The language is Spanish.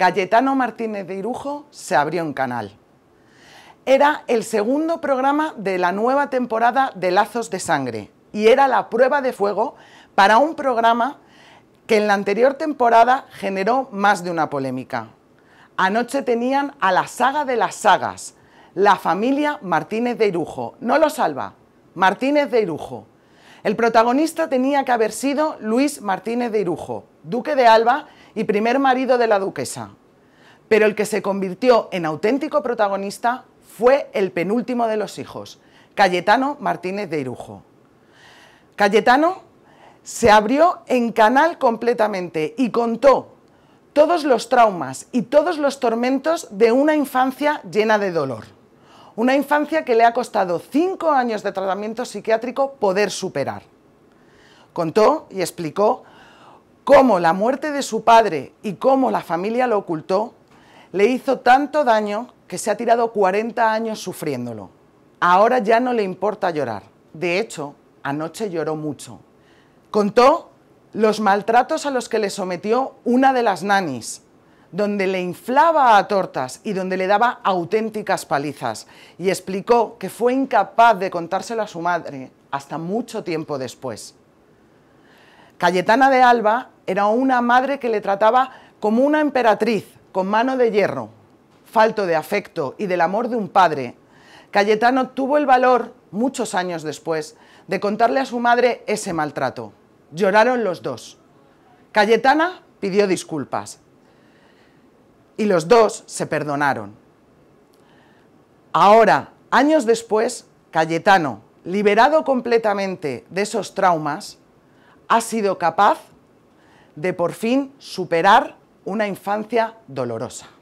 Cayetano Martínez de Irujo se abrió un canal. Era el segundo programa de la nueva temporada de Lazos de Sangre y era la prueba de fuego para un programa que en la anterior temporada generó más de una polémica. Anoche tenían a la saga de las sagas, la familia Martínez de Irujo. No lo salva, Martínez de Irujo. El protagonista tenía que haber sido Luis Martínez de Irujo, duque de Alba, y primer marido de la duquesa. Pero el que se convirtió en auténtico protagonista fue el penúltimo de los hijos, Cayetano Martínez de Irujo. Cayetano se abrió en canal completamente y contó todos los traumas y todos los tormentos de una infancia llena de dolor. Una infancia que le ha costado cinco años de tratamiento psiquiátrico poder superar. Contó y explicó cómo la muerte de su padre y cómo la familia lo ocultó le hizo tanto daño que se ha tirado 40 años sufriéndolo. Ahora ya no le importa llorar. De hecho, anoche lloró mucho. Contó los maltratos a los que le sometió una de las nanis, donde le inflaba a tortas y donde le daba auténticas palizas, y explicó que fue incapaz de contárselo a su madre hasta mucho tiempo después. Cayetana de Alba era una madre que le trataba como una emperatriz, con mano de hierro, falto de afecto y del amor de un padre. Cayetano tuvo el valor, muchos años después, de contarle a su madre ese maltrato. Lloraron los dos. Cayetana pidió disculpas y los dos se perdonaron. Ahora, años después, Cayetano, liberado completamente de esos traumas, ha sido capaz de por fin superar una infancia dolorosa.